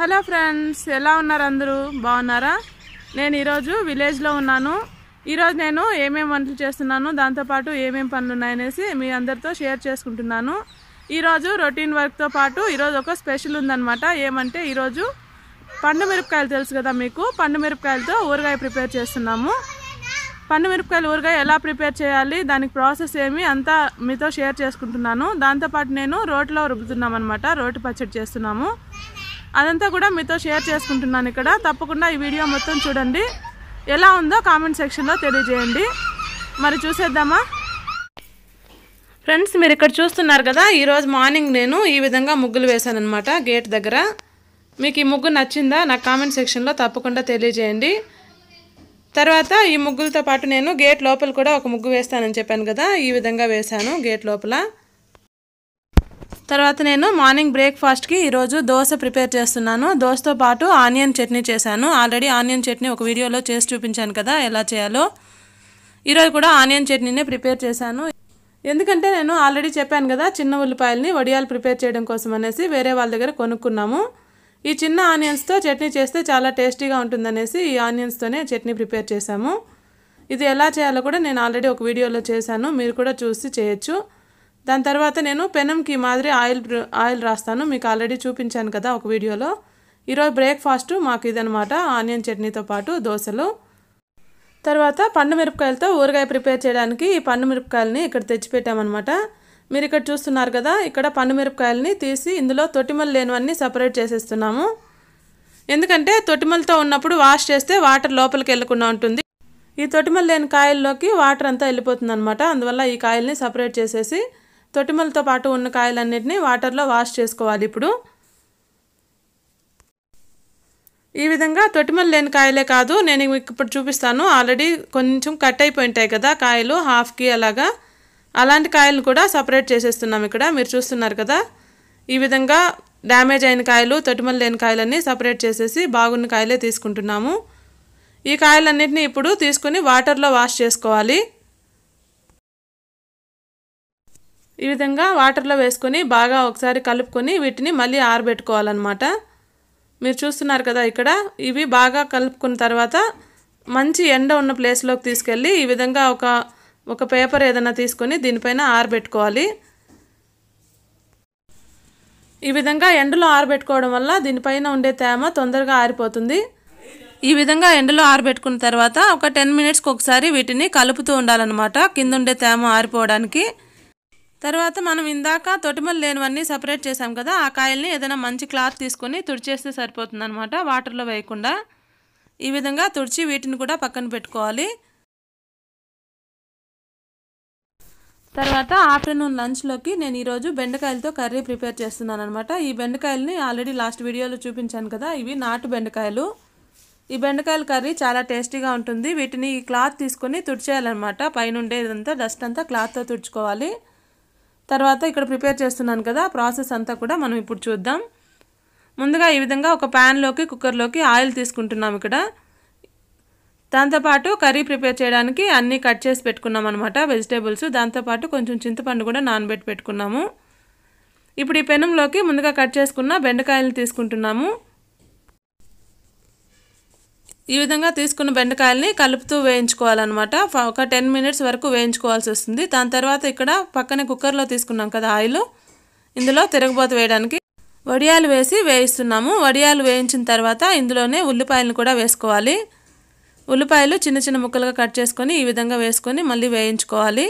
hello friends ఎలా ఉన్నారు అందరూ బాగున్నారా నేను ఈరోజు విలేజ్లో ఉన్నాను ఈరోజు నేను ఏమేమి వంటలు చేస్తున్నాను దాంతోపాటు ఏమేమి పనులు ఉన్నాయనేసి మీ అందరితో షేర్ చేసుకుంటున్నాను ఈరోజు రొటీన్ వర్క్తో పాటు ఈరోజు ఒక స్పెషల్ ఉందనమాట ఏమంటే ఈరోజు పండు మిరపకాయలు తెలుసు కదా మీకు పండు మిరపకాయలతో ఊరగాయ ప్రిపేర్ చేస్తున్నాము పండు మిరపకాయలు ఊరగాయ ఎలా ప్రిపేర్ చేయాలి దానికి ప్రాసెస్ ఏమి అంతా మీతో షేర్ చేసుకుంటున్నాను దాంతోపాటు నేను రోట్లో రుబ్బుతున్నాం అనమాట రోటి పచ్చడి చేస్తున్నాము అదంతా కూడా మీతో షేర్ చేసుకుంటున్నాను ఇక్కడ తప్పకుండా ఈ వీడియో మొత్తం చూడండి ఎలా ఉందో కామెంట్ సెక్షన్లో తెలియజేయండి మరి చూసేద్దామా ఫ్రెండ్స్ మీరు ఇక్కడ చూస్తున్నారు కదా ఈరోజు మార్నింగ్ నేను ఈ విధంగా ముగ్గులు వేశాను అనమాట గేట్ దగ్గర మీకు ఈ ముగ్గు నచ్చిందా నా కామెంట్ సెక్షన్లో తప్పకుండా తెలియజేయండి తర్వాత ఈ ముగ్గులతో పాటు నేను గేట్ లోపల కూడా ఒక ముగ్గు వేస్తానని చెప్పాను కదా ఈ విధంగా వేశాను గేట్ లోపల తర్వాత నేను మార్నింగ్ బ్రేక్ఫాస్ట్కి ఈరోజు దోశ ప్రిపేర్ చేస్తున్నాను దోశతో పాటు ఆనియన్ చట్నీ చేశాను ఆల్రెడీ ఆనియన్ చట్నీ ఒక వీడియోలో చేసి చూపించాను కదా ఎలా చేయాలో ఈరోజు కూడా ఆనియన్ చట్నీనే ప్రిపేర్ చేశాను ఎందుకంటే నేను ఆల్రెడీ చెప్పాను కదా చిన్న ఉల్లిపాయలని వడియాలు ప్రిపేర్ చేయడం కోసం అనేసి వేరే వాళ్ళ దగ్గర కొనుక్కున్నాము ఈ చిన్న ఆనియన్స్తో చట్నీ చేస్తే చాలా టేస్టీగా ఉంటుందనేసి ఈ ఆనియన్స్తోనే చట్నీ ప్రిపేర్ చేశాము ఇది ఎలా చేయాలో కూడా నేను ఆల్రెడీ ఒక వీడియోలో చేశాను మీరు కూడా చూసి చేయొచ్చు దాని తర్వాత నేను పెనంకి మాదిరి ఆయిల్ ఆయిల్ రాస్తాను మీకు ఆల్రెడీ చూపించాను కదా ఒక వీడియోలో ఈరోజు బ్రేక్ఫాస్ట్ మాకు ఇదనమాట ఆనియన్ చట్నీతో పాటు దోశలు తర్వాత పండు మిరపకాయలతో ఊరగాయ ప్రిపేర్ చేయడానికి ఈ పండు మిరపకాయలని ఇక్కడ తెచ్చిపెట్టామన్నమాట మీరు ఇక్కడ చూస్తున్నారు కదా ఇక్కడ పండు మిరపకాయలని తీసి ఇందులో తొట్టిమలు లేనివన్నీ సపరేట్ చేసేస్తున్నాము ఎందుకంటే తొట్టిమలతో ఉన్నప్పుడు వాష్ చేస్తే వాటర్ లోపలికి వెళ్ళకుండా ఉంటుంది ఈ తొటిమలు లేని కాయల్లోకి వాటర్ అంతా వెళ్ళిపోతుంది అనమాట అందువల్ల ఈ కాయల్ని సపరేట్ చేసేసి తొట్టిమలతో పాటు ఉన్న కాయలన్నింటినీ వాటర్లో వాష్ చేసుకోవాలి ఇప్పుడు ఈ విధంగా తొటిమలు లేని కాయలే కాదు నేను ఇప్పుడు చూపిస్తాను ఆల్రెడీ కొంచెం కట్ అయిపోయి ఉంటాయి కదా కాయలు హాఫ్కి అలాగా అలాంటి కాయలను కూడా సపరేట్ చేసేస్తున్నాం ఇక్కడ మీరు చూస్తున్నారు కదా ఈ విధంగా డ్యామేజ్ అయిన కాయలు తొటిమలు లేని కాయలన్నీ సపరేట్ చేసేసి బాగున్న కాయలే తీసుకుంటున్నాము ఈ కాయలన్నింటినీ ఇప్పుడు తీసుకుని వాటర్లో వాష్ చేసుకోవాలి ఈ విధంగా వాటర్లో వేసుకొని బాగా ఒకసారి కలుపుకొని వీటిని మళ్ళీ ఆరబెట్టుకోవాలన్నమాట మీరు చూస్తున్నారు కదా ఇక్కడ ఇవి బాగా కలుపుకున్న తర్వాత మంచి ఎండ ఉన్న ప్లేస్లోకి తీసుకెళ్ళి ఈ విధంగా ఒక ఒక పేపర్ ఏదైనా తీసుకొని దీనిపైన ఆరబెట్టుకోవాలి ఈ విధంగా ఎండలో ఆరబెట్టుకోవడం వల్ల దీనిపైన ఉండే తేమ తొందరగా ఆరిపోతుంది ఈ విధంగా ఎండలో ఆరబెట్టుకున్న తర్వాత ఒక టెన్ మినిట్స్కి ఒకసారి వీటిని కలుపుతూ ఉండాలన్నమాట కింద ఉండే తేమ ఆరిపోవడానికి తర్వాత మనం ఇందాక తొటిమలు లేనివన్నీ సపరేట్ చేసాం కదా ఆ కాయల్ని ఏదైనా మంచి క్లాత్ తీసుకొని తుడిచేస్తే సరిపోతుంది అనమాట వాటర్లో వేయకుండా ఈ విధంగా తుడిచి వీటిని కూడా పక్కన పెట్టుకోవాలి తర్వాత ఆఫ్టర్నూన్ లంచ్లోకి నేను ఈరోజు బెండకాయలతో కర్రీ ప్రిపేర్ చేస్తున్నాను అనమాట ఈ బెండకాయలని ఆల్రెడీ లాస్ట్ వీడియోలో చూపించాను కదా ఇవి నాటు బెండకాయలు ఈ బెండకాయల కర్రీ చాలా టేస్టీగా ఉంటుంది వీటిని ఈ క్లాత్ తీసుకొని తుడిచేయాలన్నమాట పైన ఇదంతా డస్ట్ అంతా క్లాత్తో తుడుచుకోవాలి తర్వాత ఇక్కడ ప్రిపేర్ చేస్తున్నాను కదా ప్రాసెస్ అంతా కూడా మనం ఇప్పుడు చూద్దాం ముందుగా ఈ విధంగా ఒక ప్యాన్లోకి కుక్కర్లోకి ఆయిల్ తీసుకుంటున్నాం ఇక్కడ దాంతోపాటు కర్రీ ప్రిపేర్ చేయడానికి అన్నీ కట్ చేసి పెట్టుకున్నాం అనమాట వెజిటేబుల్స్ దాంతోపాటు కొంచెం చింతపండు కూడా నానబెట్టి పెట్టుకున్నాము ఇప్పుడు ఈ పెనంలోకి ముందుగా కట్ చేసుకున్న బెండకాయలు తీసుకుంటున్నాము ఈ విధంగా తీసుకున్న బెండకాయల్ని కలుపుతూ వేయించుకోవాలన్నమాట ఒక టెన్ మినిట్స్ వరకు వేయించుకోవాల్సి వస్తుంది దాని తర్వాత ఇక్కడ పక్కనే కుక్కర్లో తీసుకున్నాం కదా ఆయిల్ ఇందులో తిరగబోత వేయడానికి వడియాలు వేసి వేయిస్తున్నాము వడియాలు వేయించిన తర్వాత ఇందులోనే ఉల్లిపాయలను కూడా వేసుకోవాలి ఉల్లిపాయలు చిన్న చిన్న ముక్కలుగా కట్ చేసుకొని ఈ విధంగా వేసుకొని మళ్ళీ వేయించుకోవాలి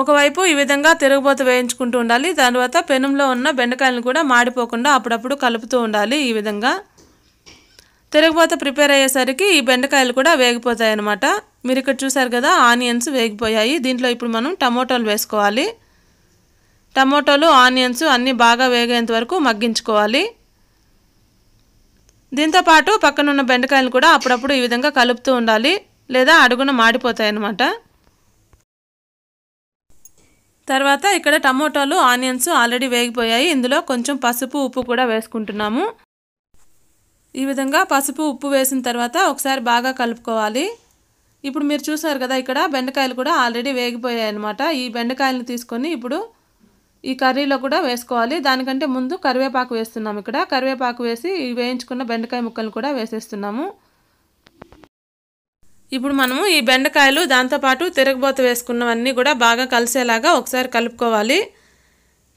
ఒకవైపు ఈ విధంగా తిరగబోత వేయించుకుంటూ ఉండాలి తర్వాత పెనంలో ఉన్న బెండకాయలను కూడా మాడిపోకుండా అప్పుడప్పుడు కలుపుతూ ఉండాలి ఈ విధంగా తిరగబోత ప్రిపేర్ అయ్యేసరికి ఈ బెండకాయలు కూడా వేగిపోతాయి అన్నమాట మీరు ఇక్కడ చూసారు కదా ఆనియన్స్ వేగిపోయాయి దీంట్లో ఇప్పుడు మనం టమోటాలు వేసుకోవాలి టమోటాలు ఆనియన్స్ అన్నీ బాగా వేగేంత వరకు మగ్గించుకోవాలి దీంతోపాటు పక్కనున్న బెండకాయలు కూడా అప్పుడప్పుడు ఈ విధంగా కలుపుతూ ఉండాలి లేదా అడుగున మాడిపోతాయి అన్నమాట తర్వాత ఇక్కడ టమోటాలు ఆనియన్స్ ఆల్రెడీ వేగిపోయాయి ఇందులో కొంచెం పసుపు ఉప్పు కూడా వేసుకుంటున్నాము ఈ విధంగా పసుపు ఉప్పు వేసిన తర్వాత ఒకసారి బాగా కలుపుకోవాలి ఇప్పుడు మీరు చూసారు కదా ఇక్కడ బెండకాయలు కూడా ఆల్రెడీ వేగిపోయాయి అనమాట ఈ బెండకాయలను తీసుకొని ఇప్పుడు ఈ కర్రీలో కూడా వేసుకోవాలి దానికంటే ముందు కరివేపాకు వేస్తున్నాము ఇక్కడ కరివేపాకు వేసి వేయించుకున్న బెండకాయ ముక్కలు కూడా వేసేస్తున్నాము ఇప్పుడు మనము ఈ బెండకాయలు దాంతోపాటు తిరగబోత వేసుకున్నవన్నీ కూడా బాగా కలిసేలాగా ఒకసారి కలుపుకోవాలి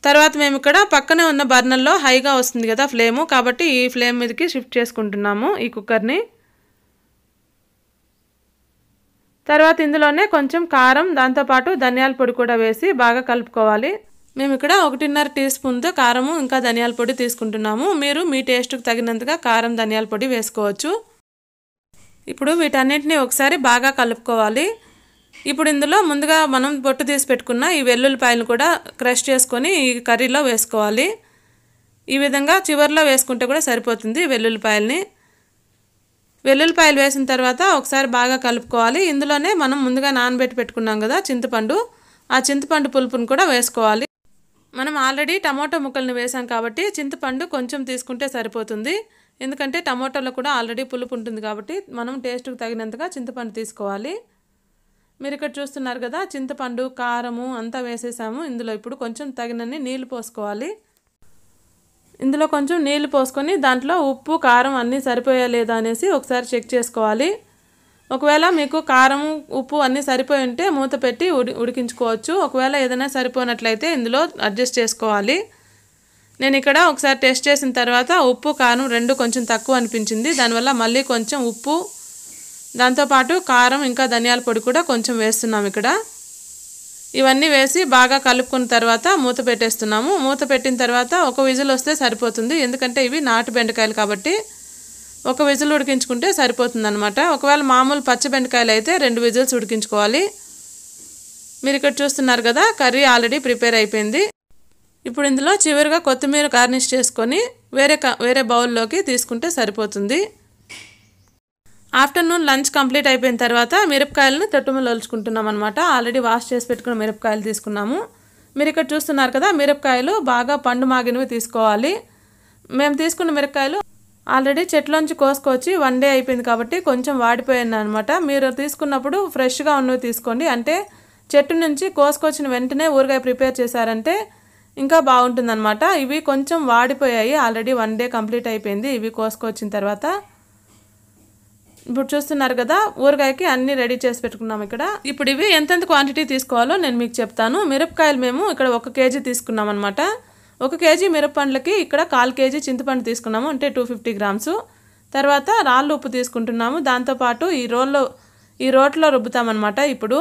తర్వాత మేము ఇక్కడ పక్కనే ఉన్న బర్నర్లో హైగా వస్తుంది కదా ఫ్లేము కాబట్టి ఈ ఫ్లేమ్ మీదకి షిఫ్ట్ చేసుకుంటున్నాము ఈ కుక్కర్ని తర్వాత ఇందులోనే కొంచెం కారం దాంతోపాటు ధనియాల పొడి కూడా వేసి బాగా కలుపుకోవాలి మేము ఇక్కడ ఒకటిన్నర టీ స్పూన్తో కారము ఇంకా ధనియాల పొడి తీసుకుంటున్నాము మీరు మీ టేస్ట్కి తగినంతగా కారం ధనియాల పొడి వేసుకోవచ్చు ఇప్పుడు వీటన్నిటిని ఒకసారి బాగా కలుపుకోవాలి ఇప్పుడు ఇందులో ముందుగా మనం బొట్టు తీసి పెట్టుకున్న ఈ వెల్లుల్లిపాయలు కూడా క్రష్ చేసుకొని ఈ కర్రీలో వేసుకోవాలి ఈ విధంగా చివరిలో వేసుకుంటే కూడా సరిపోతుంది వెల్లుల్లిపాయల్ని వెల్లుల్లిపాయలు వేసిన తర్వాత ఒకసారి బాగా కలుపుకోవాలి ఇందులోనే మనం ముందుగా నానబెట్టి పెట్టుకున్నాం కదా చింతపండు ఆ చింతపండు పులుపును కూడా వేసుకోవాలి మనం ఆల్రెడీ టమాటో ముక్కలను వేసాం కాబట్టి చింతపండు కొంచెం తీసుకుంటే సరిపోతుంది ఎందుకంటే టమాటోలో కూడా ఆల్రెడీ పులుపు ఉంటుంది కాబట్టి మనం టేస్ట్కి తగినంతగా చింతపండు తీసుకోవాలి మీరు ఇక్కడ చూస్తున్నారు కదా చింతపండు కారము అంతా వేసేసాము ఇందులో ఇప్పుడు కొంచెం తగినన్ని నీళ్లు పోసుకోవాలి ఇందులో కొంచెం నీళ్లు పోసుకొని దాంట్లో ఉప్పు కారం అన్నీ సరిపోయా లేదా అనేసి ఒకసారి చెక్ చేసుకోవాలి ఒకవేళ మీకు కారం ఉప్పు అన్నీ సరిపోయి ఉంటే మూత పెట్టి ఉడి ఉడికించుకోవచ్చు ఒకవేళ ఏదైనా సరిపోయినట్లయితే ఇందులో అడ్జస్ట్ చేసుకోవాలి నేను ఇక్కడ ఒకసారి టెస్ట్ చేసిన తర్వాత ఉప్పు కారం రెండు కొంచెం తక్కువ అనిపించింది దానివల్ల మళ్ళీ కొంచెం ఉప్పు దాంతోపాటు కారం ఇంకా ధనియాల పొడి కూడా కొంచెం వేస్తున్నాం ఇక్కడ ఇవన్నీ వేసి బాగా కలుపుకున్న తర్వాత మూత పెట్టేస్తున్నాము మూత పెట్టిన తర్వాత ఒక విజిల్ వస్తే సరిపోతుంది ఎందుకంటే ఇవి నాటు బెండకాయలు కాబట్టి ఒక విజిల్ ఉడికించుకుంటే సరిపోతుందనమాట ఒకవేళ మామూలు పచ్చి బెండకాయలు అయితే రెండు విజిల్స్ ఉడికించుకోవాలి మీరు ఇక్కడ చూస్తున్నారు కదా కర్రీ ఆల్రెడీ ప్రిపేర్ అయిపోయింది ఇప్పుడు ఇందులో చివరిగా కొత్తిమీర గార్నిష్ చేసుకొని వేరే వేరే బౌల్లోకి తీసుకుంటే సరిపోతుంది ఆఫ్టర్నూన్ లంచ్ కంప్లీట్ అయిపోయిన తర్వాత మిరపకాయలను తొట్టుమలోల్చుకుంటున్నాం అనమాట ఆల్రెడీ వాష్ చేసి పెట్టుకున్న మిరపకాయలు తీసుకున్నాము మీరు ఇక్కడ చూస్తున్నారు కదా మిరపకాయలు బాగా పండు మాగినవి తీసుకోవాలి మేము తీసుకున్న మిరపకాయలు ఆల్రెడీ చెట్లోంచి కోసుకొచ్చి వన్ డే అయిపోయింది కాబట్టి కొంచెం వాడిపోయింది అనమాట మీరు తీసుకున్నప్పుడు ఫ్రెష్గా ఉన్నవి తీసుకోండి అంటే చెట్టు నుంచి కోసుకొచ్చిన వెంటనే ఊరగాయ ప్రిపేర్ చేశారంటే ఇంకా అనమాట ఇవి కొంచెం వాడిపోయాయి ఆల్రెడీ వన్ డే కంప్లీట్ అయిపోయింది ఇవి కోసుకొచ్చిన తర్వాత ఇప్పుడు చూస్తున్నారు కదా ఊరగాయకి అన్నీ రెడీ చేసి పెట్టుకున్నాం ఇక్కడ ఇప్పుడు ఇవి ఎంతెంత క్వాంటిటీ తీసుకోవాలో నేను మీకు చెప్తాను మిరపకాయలు మేము ఇక్కడ ఒక కేజీ తీసుకున్నాం అనమాట ఒక కేజీ మిరపండ్లకి ఇక్కడ కాల్ కేజీ చింతపండు తీసుకున్నాము అంటే టూ ఫిఫ్టీ గ్రామ్స్ తర్వాత రాళ్ళు ఉప్పు తీసుకుంటున్నాము దాంతోపాటు ఈ రోల్లో ఈ రోట్లో రుబ్బుతామన్నమాట ఇప్పుడు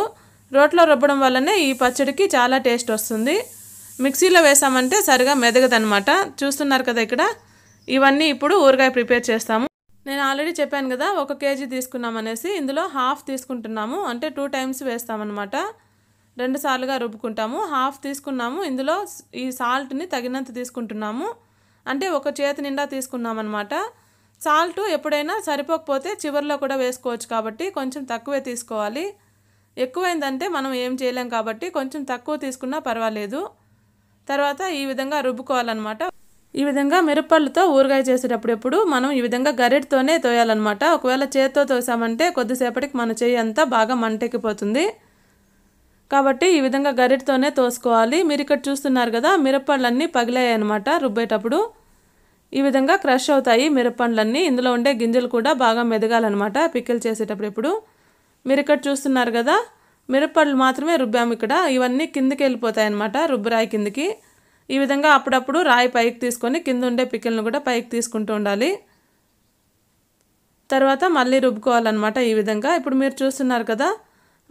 రోట్లో రుబ్బడం వల్లనే ఈ పచ్చడికి చాలా టేస్ట్ వస్తుంది మిక్సీలో వేసామంటే సరిగా మెదగదనమాట చూస్తున్నారు కదా ఇక్కడ ఇవన్నీ ఇప్పుడు ఊరగాయ ప్రిపేర్ చేస్తాము నేను ఆల్రెడీ చెప్పాను కదా ఒక కేజీ తీసుకున్నాం అనేసి ఇందులో హాఫ్ తీసుకుంటున్నాము అంటే టూ టైమ్స్ వేస్తామన్నమాట రెండుసార్లుగా రుబ్బుకుంటాము హాఫ్ తీసుకున్నాము ఇందులో ఈ సాల్ట్ని తగినంత తీసుకుంటున్నాము అంటే ఒక చేతి నిండా తీసుకున్నామన్నమాట సాల్ట్ ఎప్పుడైనా సరిపోకపోతే చివరిలో కూడా వేసుకోవచ్చు కాబట్టి కొంచెం తక్కువే తీసుకోవాలి ఎక్కువైందంటే మనం ఏం చేయలేం కాబట్టి కొంచెం తక్కువ తీసుకున్నా పర్వాలేదు తర్వాత ఈ విధంగా రుబ్బుకోవాలన్నమాట ఈ విధంగా మిరపళ్ళుతో ఊరగాయ చేసేటప్పుడు ఎప్పుడు మనం ఈ విధంగా గరిటతోనే తోయాలన్నమాట ఒకవేళ చేత్తో తోసామంటే కొద్దిసేపటికి మన చేయి అంతా బాగా మంటెక్కిపోతుంది కాబట్టి ఈ విధంగా గరిటతోనే తోసుకోవాలి మీరు ఇక్కడ చూస్తున్నారు కదా మిరపండ్లన్నీ పగిలాయి అనమాట రుబ్బేటప్పుడు ఈ విధంగా క్రష్ అవుతాయి మిరపండ్లన్నీ ఇందులో ఉండే గింజలు కూడా బాగా మెదగాలన్నమాట పిక్కిల్ చేసేటప్పుడు ఇప్పుడు మీరు ఇక్కడ చూస్తున్నారు కదా మిరపండ్లు మాత్రమే రుబ్బాము ఇక్కడ ఇవన్నీ కిందికి వెళ్ళిపోతాయి అనమాట రుబ్బురాయి కిందకి ఈ విధంగా అప్పుడప్పుడు రాయి పైకి తీసుకొని కింద ఉండే పిక్కిల్ని కూడా పైకి తీసుకుంటూ ఉండాలి తర్వాత మళ్ళీ రుబ్బుకోవాలన్నమాట ఈ విధంగా ఇప్పుడు మీరు చూస్తున్నారు కదా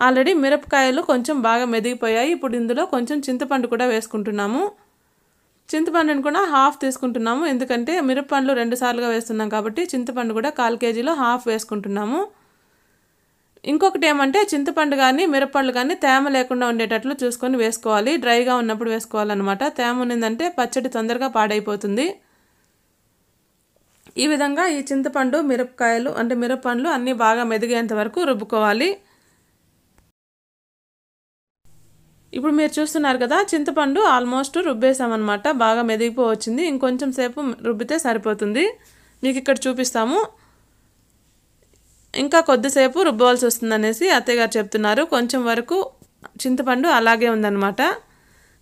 ఆల్రెడీ మిరపకాయలు కొంచెం బాగా మెదిగిపోయాయి ఇప్పుడు ఇందులో కొంచెం చింతపండు కూడా వేసుకుంటున్నాము చింతపండుని కూడా హాఫ్ తీసుకుంటున్నాము ఎందుకంటే మిరపండ్లు రెండు సార్లుగా వేస్తున్నాం కాబట్టి చింతపండు కూడా కాల్ కేజీలో హాఫ్ వేసుకుంటున్నాము ఇంకొకటి ఏమంటే చింతపండు కానీ మిరపండ్లు కానీ తేమ లేకుండా ఉండేటట్లు చూసుకొని వేసుకోవాలి డ్రైగా ఉన్నప్పుడు వేసుకోవాలన్నమాట తేమ ఉన్నిందంటే పచ్చడి తొందరగా పాడైపోతుంది ఈ విధంగా ఈ చింతపండు మిరపకాయలు అంటే మిరపండ్లు అన్నీ బాగా మెదిగేంత వరకు రుబ్బుకోవాలి ఇప్పుడు మీరు చూస్తున్నారు కదా చింతపండు ఆల్మోస్ట్ రుబ్బేసామన్నమాట బాగా మెదిగిపో వచ్చింది ఇంకొంచెం సేపు రుబ్బితే సరిపోతుంది మీకు ఇక్కడ చూపిస్తాము ఇంకా కొద్దిసేపు రుబ్బవలసి వస్తుందనేసి అత్తయ్య గారు చెప్తున్నారు కొంచెం వరకు చింతపండు అలాగే ఉందన్నమాట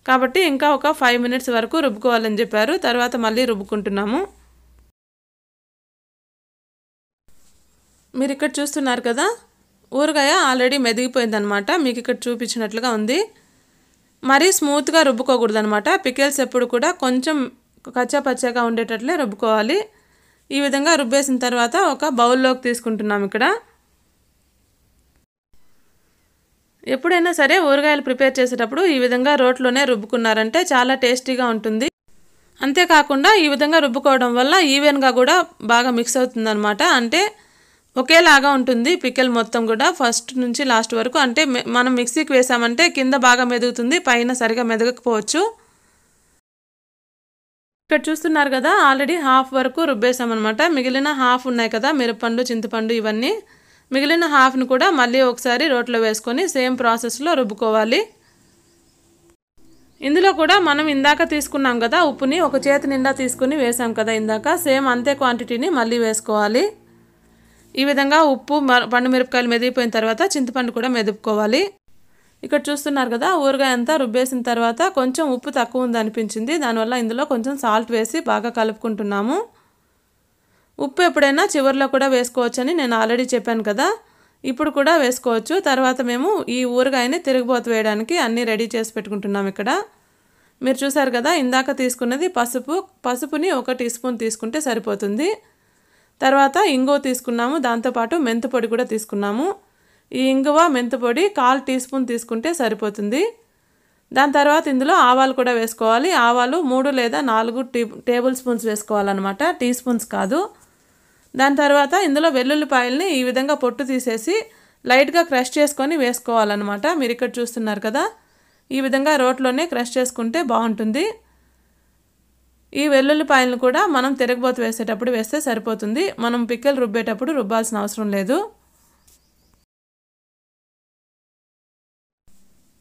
కాబట్టి ఇంకా ఒక ఫైవ్ మినిట్స్ వరకు రుబ్బుకోవాలని చెప్పారు తర్వాత మళ్ళీ రుబ్బుకుంటున్నాము మీరు ఇక్కడ చూస్తున్నారు కదా ఊరగాయ ఆల్రెడీ మెదిగిపోయిందనమాట మీకు ఇక్కడ చూపించినట్లుగా ఉంది మరీ స్మూత్గా రుబ్బుకోకూడదు అనమాట పికిల్స్ ఎప్పుడు కూడా కొంచెం కచ్చాపచ్చాగా ఉండేటట్లే రుబ్బుకోవాలి ఈ విధంగా రుబ్బేసిన తర్వాత ఒక బౌల్లోకి తీసుకుంటున్నాం ఇక్కడ ఎప్పుడైనా సరే ఊరగాయలు ప్రిపేర్ చేసేటప్పుడు ఈ విధంగా రోట్లోనే రుబ్బుకున్నారంటే చాలా టేస్టీగా ఉంటుంది అంతేకాకుండా ఈ విధంగా రుబ్బుకోవడం వల్ల ఈవెన్గా కూడా బాగా మిక్స్ అవుతుందనమాట అంటే ఒకేలాగా ఉంటుంది పికెల్ మొత్తం కూడా ఫస్ట్ నుంచి లాస్ట్ వరకు అంటే మనం మిక్సీకి వేసామంటే కింద బాగా మెదుగుతుంది పైన సరిగా మెదగకపోవచ్చు ఇక్కడ చూస్తున్నారు కదా ఆల్రెడీ హాఫ్ వరకు రుబ్బేసామన్నమాట మిగిలిన హాఫ్ ఉన్నాయి కదా మిరపండు చింతపండు ఇవన్నీ మిగిలిన హాఫ్ను కూడా మళ్ళీ ఒకసారి రోట్లో వేసుకొని సేమ్ ప్రాసెస్లో రుబ్బుకోవాలి ఇందులో కూడా మనం ఇందాక తీసుకున్నాం కదా ఉప్పుని ఒక చేతి నిండా తీసుకుని వేసాం కదా ఇందాక సేమ్ అంతే క్వాంటిటీని మళ్ళీ వేసుకోవాలి ఈ విధంగా ఉప్పు పండు మిరపకాయలు మెదిగిపోయిన తర్వాత చింతపండు కూడా మెదుపుకోవాలి ఇక్కడ చూస్తున్నారు కదా ఊరగాయ అంతా రుబ్బేసిన తర్వాత కొంచెం ఉప్పు తక్కువ ఉంది అనిపించింది దానివల్ల ఇందులో కొంచెం సాల్ట్ వేసి బాగా కలుపుకుంటున్నాము ఉప్పు ఎప్పుడైనా చివరిలో కూడా వేసుకోవచ్చని నేను ఆల్రెడీ చెప్పాను కదా ఇప్పుడు కూడా వేసుకోవచ్చు తర్వాత మేము ఈ ఊరగాయని తిరిగిపోత వేయడానికి అన్నీ రెడీ చేసి పెట్టుకుంటున్నాం ఇక్కడ మీరు చూసారు కదా ఇందాక తీసుకున్నది పసుపు పసుపుని ఒక టీ స్పూన్ తీసుకుంటే సరిపోతుంది తర్వాత ఇంగువ తీసుకున్నాము దాంతోపాటు మెంతపొడి కూడా తీసుకున్నాము ఈ ఇంగువ మెంతపొడి కాల్ టీ స్పూన్ తీసుకుంటే సరిపోతుంది దాని తర్వాత ఇందులో ఆవాలు కూడా వేసుకోవాలి ఆవాలు మూడు లేదా నాలుగు టీ టేబుల్ స్పూన్స్ వేసుకోవాలన్నమాట టీ స్పూన్స్ కాదు దాని తర్వాత ఇందులో వెల్లుల్లిపాయల్ని ఈ విధంగా పొట్టు తీసేసి లైట్గా క్రష్ చేసుకొని వేసుకోవాలన్నమాట మీరు ఇక్కడ చూస్తున్నారు కదా ఈ విధంగా రోట్లోనే క్రష్ చేసుకుంటే బాగుంటుంది ఈ వెల్లుల్లిపాయలను కూడా మనం తిరగబోత వేసేటప్పుడు వేస్తే సరిపోతుంది మనం పిక్కలు రుబ్బేటప్పుడు రుబ్బాల్సిన అవసరం లేదు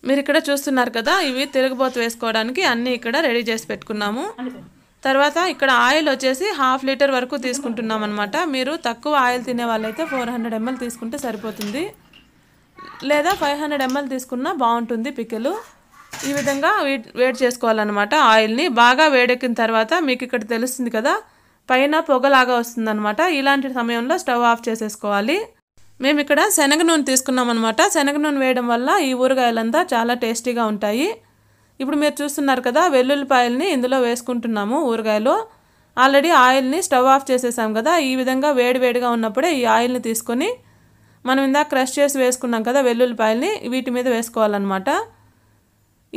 మీరు ఇక్కడ చూస్తున్నారు కదా ఇవి తిరగబోత వేసుకోవడానికి అన్నీ ఇక్కడ రెడీ చేసి పెట్టుకున్నాము తర్వాత ఇక్కడ ఆయిల్ వచ్చేసి హాఫ్ లీటర్ వరకు తీసుకుంటున్నాం అనమాట మీరు తక్కువ ఆయిల్ తినే వాళ్ళైతే ఫోర్ హండ్రెడ్ ఎంఎల్ తీసుకుంటే సరిపోతుంది లేదా ఫైవ్ హండ్రెడ్ ఎంఎల్ తీసుకున్నా బాగుంటుంది పిక్కలు ఈ విధంగా వేడి చేసుకోవాలన్నమాట ఆయిల్ని బాగా వేడెక్కిన తర్వాత మీకు ఇక్కడ తెలుస్తుంది కదా పైన పొగలాగా వస్తుందన్నమాట ఇలాంటి సమయంలో స్టవ్ ఆఫ్ చేసేసుకోవాలి మేము ఇక్కడ శనగ నూనె తీసుకున్నాం అనమాట శనగ నూనె వేయడం వల్ల ఈ ఊరగాయలంతా చాలా టేస్టీగా ఉంటాయి ఇప్పుడు మీరు చూస్తున్నారు కదా వెల్లుల్లిపాయల్ని ఇందులో వేసుకుంటున్నాము ఊరగాయలు ఆల్రెడీ ఆయిల్ని స్టవ్ ఆఫ్ చేసేసాం కదా ఈ విధంగా వేడివేడిగా ఉన్నప్పుడే ఈ ఆయిల్ని తీసుకొని మనం ఇందాక క్రష్ చేసి వేసుకున్నాం కదా వెల్లుల్లిపాయల్ని వీటి మీద వేసుకోవాలన్నమాట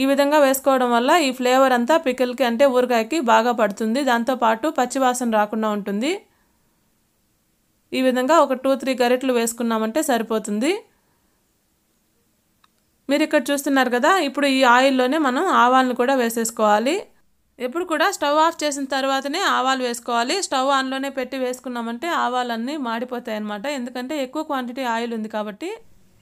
ఈ విధంగా వేసుకోవడం వల్ల ఈ ఫ్లేవర్ అంతా పికిల్కి అంటే ఊరగాయకి బాగా పడుతుంది దాంతోపాటు పచ్చివాసన రాకుండా ఉంటుంది ఈ విధంగా ఒక టూ త్రీ గరెట్లు వేసుకున్నామంటే సరిపోతుంది మీరు ఇక్కడ చూస్తున్నారు కదా ఇప్పుడు ఈ ఆయిల్లోనే మనం ఆవాలను కూడా వేసేసుకోవాలి ఎప్పుడు కూడా స్టవ్ ఆఫ్ చేసిన తర్వాతనే ఆవాలు వేసుకోవాలి స్టవ్ ఆన్లోనే పెట్టి వేసుకున్నామంటే ఆవాలన్నీ మాడిపోతాయి అన్నమాట ఎందుకంటే ఎక్కువ క్వాంటిటీ ఆయిల్ ఉంది కాబట్టి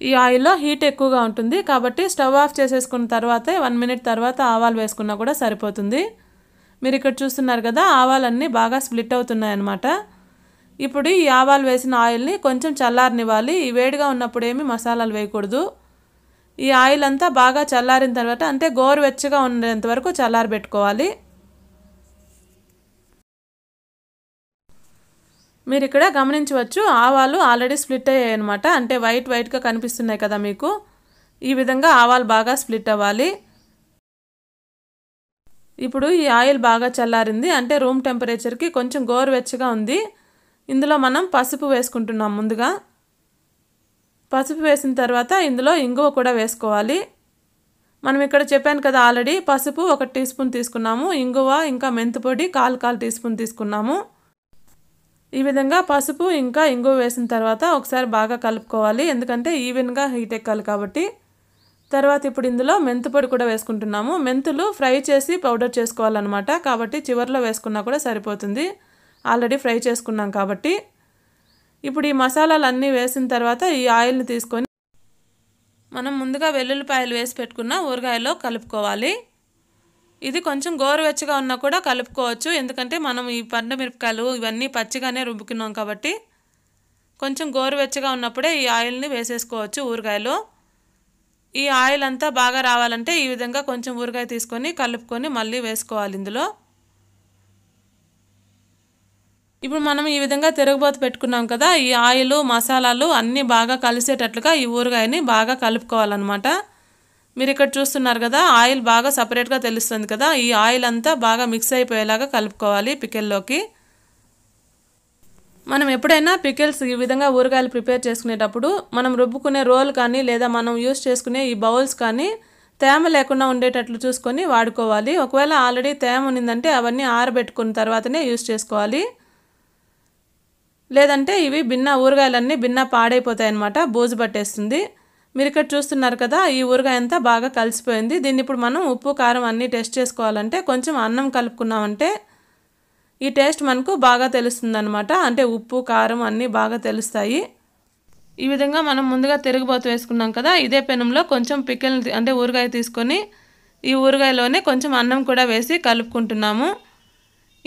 ఈ ఆయిల్లో హీట్ ఎక్కువగా ఉంటుంది కాబట్టి స్టవ్ ఆఫ్ చేసేసుకున్న తర్వాతే వన్ మినిట్ తర్వాత ఆవాలు వేసుకున్నా కూడా సరిపోతుంది మీరు ఇక్కడ చూస్తున్నారు కదా ఆవాలన్నీ బాగా స్ప్లిట్ అవుతున్నాయన్నమాట ఇప్పుడు ఈ ఆవాలు వేసిన ఆయిల్ని కొంచెం చల్లారనివ్వాలి ఈ వేడిగా ఉన్నప్పుడు ఏమి మసాలాలు వేయకూడదు ఈ ఆయిల్ అంతా బాగా చల్లారిన తర్వాత అంటే గోరువెచ్చగా ఉండేంత వరకు చల్లారబెట్టుకోవాలి మీరు ఇక్కడ గమనించవచ్చు ఆవాలు ఆల్రెడీ స్ప్లిట్ అయ్యాయి అనమాట అంటే వైట్ వైట్గా కనిపిస్తున్నాయి కదా మీకు ఈ విధంగా ఆవాలు బాగా స్ప్లిట్ అవ్వాలి ఇప్పుడు ఈ ఆయిల్ బాగా చల్లారింది అంటే రూమ్ టెంపరేచర్కి కొంచెం గోరువెచ్చగా ఉంది ఇందులో మనం పసుపు వేసుకుంటున్నాం ముందుగా పసుపు వేసిన తర్వాత ఇందులో ఇంగువ కూడా వేసుకోవాలి మనం ఇక్కడ చెప్పాను కదా ఆల్రెడీ పసుపు ఒక టీ స్పూన్ తీసుకున్నాము ఇంగువ ఇంకా మెంతిపొడి కాలు కాలు టీ స్పూన్ తీసుకున్నాము ఈ విధంగా పసుపు ఇంకా ఇంగువ వేసిన తర్వాత ఒకసారి బాగా కలుపుకోవాలి ఎందుకంటే ఈవెన్గా హీట్ ఎక్కాలి కాబట్టి తర్వాత ఇప్పుడు ఇందులో పొడి కూడా వేసుకుంటున్నాము మెంతులు ఫ్రై చేసి పౌడర్ చేసుకోవాలన్నమాట కాబట్టి చివరిలో వేసుకున్నా కూడా సరిపోతుంది ఆల్రెడీ ఫ్రై చేసుకున్నాం కాబట్టి ఇప్పుడు ఈ మసాలాలు అన్నీ వేసిన తర్వాత ఈ ఆయిల్ని తీసుకొని మనం ముందుగా వెల్లుల్లిపాయలు వేసి పెట్టుకున్న ఊరగాయలో కలుపుకోవాలి ఇది కొంచెం గోరువెచ్చగా ఉన్నా కూడా కలుపుకోవచ్చు ఎందుకంటే మనం ఈ పండు మిరపకాయలు ఇవన్నీ పచ్చిగానే రుబ్బుకున్నాం కాబట్టి కొంచెం గోరువెచ్చగా ఉన్నప్పుడే ఈ ఆయిల్ని వేసేసుకోవచ్చు ఊరగాయలు ఈ ఆయిల్ అంతా బాగా రావాలంటే ఈ విధంగా కొంచెం ఊరగాయ తీసుకొని కలుపుకొని మళ్ళీ వేసుకోవాలి ఇందులో ఇప్పుడు మనం ఈ విధంగా తిరగబోత పెట్టుకున్నాం కదా ఈ ఆయిల్ మసాలాలు అన్నీ బాగా కలిసేటట్లుగా ఈ ఊరగాయని బాగా కలుపుకోవాలన్నమాట మీరు ఇక్కడ చూస్తున్నారు కదా ఆయిల్ బాగా సపరేట్గా తెలుస్తుంది కదా ఈ ఆయిల్ అంతా బాగా మిక్స్ అయిపోయేలాగా కలుపుకోవాలి పికెల్లోకి మనం ఎప్పుడైనా పికెల్స్ ఈ విధంగా ఊరగాయలు ప్రిపేర్ చేసుకునేటప్పుడు మనం రుబ్బుకునే రోల్ కానీ లేదా మనం యూస్ చేసుకునే ఈ బౌల్స్ కానీ తేమ లేకుండా ఉండేటట్లు చూసుకొని వాడుకోవాలి ఒకవేళ ఆల్రెడీ తేమ ఉన్నిందంటే అవన్నీ ఆరబెట్టుకున్న తర్వాతనే యూస్ చేసుకోవాలి లేదంటే ఇవి భిన్న ఊరగాయలన్నీ భిన్న పాడైపోతాయి అన్నమాట బూజు పట్టేస్తుంది మీరు ఇక్కడ చూస్తున్నారు కదా ఈ ఊరగాయ అంతా బాగా కలిసిపోయింది దీన్ని ఇప్పుడు మనం ఉప్పు కారం అన్నీ టెస్ట్ చేసుకోవాలంటే కొంచెం అన్నం కలుపుకున్నామంటే ఈ టేస్ట్ మనకు బాగా అనమాట అంటే ఉప్పు కారం అన్నీ బాగా తెలుస్తాయి ఈ విధంగా మనం ముందుగా తిరుగుబాతు వేసుకున్నాం కదా ఇదే పెనంలో కొంచెం పిక్కల్ని అంటే ఊరగాయ తీసుకొని ఈ ఊరగాయలోనే కొంచెం అన్నం కూడా వేసి కలుపుకుంటున్నాము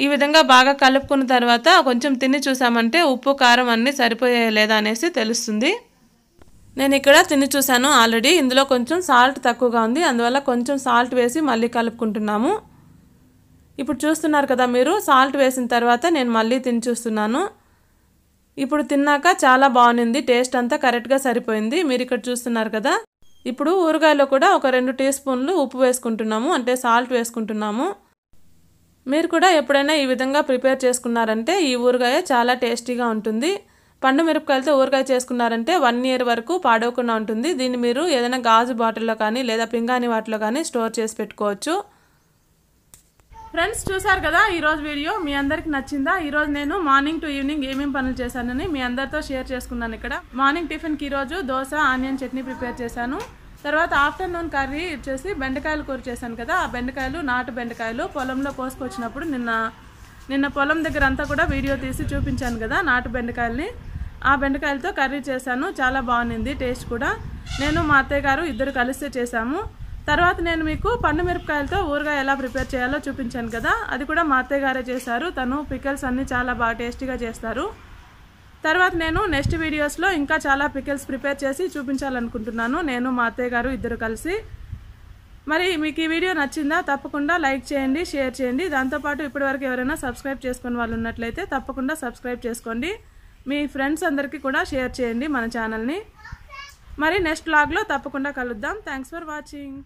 ఈ విధంగా బాగా కలుపుకున్న తర్వాత కొంచెం తిని చూసామంటే ఉప్పు కారం అన్నీ సరిపోయే లేదా అనేసి తెలుస్తుంది నేను ఇక్కడ తిని చూశాను ఆల్రెడీ ఇందులో కొంచెం సాల్ట్ తక్కువగా ఉంది అందువల్ల కొంచెం సాల్ట్ వేసి మళ్ళీ కలుపుకుంటున్నాము ఇప్పుడు చూస్తున్నారు కదా మీరు సాల్ట్ వేసిన తర్వాత నేను మళ్ళీ తిని చూస్తున్నాను ఇప్పుడు తిన్నాక చాలా బాగుంది టేస్ట్ అంతా కరెక్ట్గా సరిపోయింది మీరు ఇక్కడ చూస్తున్నారు కదా ఇప్పుడు ఊరగాయలో కూడా ఒక రెండు టీ స్పూన్లు ఉప్పు వేసుకుంటున్నాము అంటే సాల్ట్ వేసుకుంటున్నాము మీరు కూడా ఎప్పుడైనా ఈ విధంగా ప్రిపేర్ చేసుకున్నారంటే ఈ ఊరగాయ చాలా టేస్టీగా ఉంటుంది పండు మిరపకాయలతో ఊరగాయ చేసుకున్నారంటే వన్ ఇయర్ వరకు పాడవకుండా ఉంటుంది దీన్ని మీరు ఏదైనా గాజు బాటిల్లో కానీ లేదా పింగాణి వాటిలో కానీ స్టోర్ చేసి పెట్టుకోవచ్చు ఫ్రెండ్స్ చూసారు కదా ఈరోజు వీడియో మీ అందరికి నచ్చిందా ఈరోజు నేను మార్నింగ్ టు ఈవినింగ్ ఏమేమి పనులు చేశానని మీ అందరితో షేర్ చేసుకున్నాను ఇక్కడ మార్నింగ్ టిఫిన్కి ఈరోజు దోశ ఆనియన్ చట్నీ ప్రిపేర్ చేశాను తర్వాత ఆఫ్టర్నూన్ కర్రీ వచ్చేసి బెండకాయలు కూర చేశాను కదా ఆ బెండకాయలు నాటు బెండకాయలు పొలంలో కోసుకొచ్చినప్పుడు నిన్న నిన్న పొలం దగ్గర అంతా కూడా వీడియో తీసి చూపించాను కదా నాటు బెండకాయల్ని ఆ బెండకాయలతో కర్రీ చేశాను చాలా బాగుంది టేస్ట్ కూడా నేను మా అత్తయ్య గారు ఇద్దరు కలిస్తే చేశాము తర్వాత నేను మీకు పండు మిరపకాయలతో ఊరగా ఎలా ప్రిపేర్ చేయాలో చూపించాను కదా అది కూడా మా అత్తయ్య గారే చేశారు తను పికిల్స్ అన్నీ చాలా బాగా టేస్టీగా చేస్తారు తర్వాత నేను నెక్స్ట్ వీడియోస్లో ఇంకా చాలా పికిల్స్ ప్రిపేర్ చేసి చూపించాలనుకుంటున్నాను నేను మా అత్తయ్య గారు ఇద్దరు కలిసి మరి మీకు ఈ వీడియో నచ్చిందా తప్పకుండా లైక్ చేయండి షేర్ చేయండి దాంతోపాటు ఇప్పటివరకు ఎవరైనా సబ్స్క్రైబ్ చేసుకుని వాళ్ళు ఉన్నట్లయితే తప్పకుండా సబ్స్క్రైబ్ చేసుకోండి మీ ఫ్రెండ్స్ అందరికీ కూడా షేర్ చేయండి మన ఛానల్ని మరి నెక్స్ట్ బ్లాగ్లో తప్పకుండా కలుద్దాం థ్యాంక్స్ ఫర్ వాచింగ్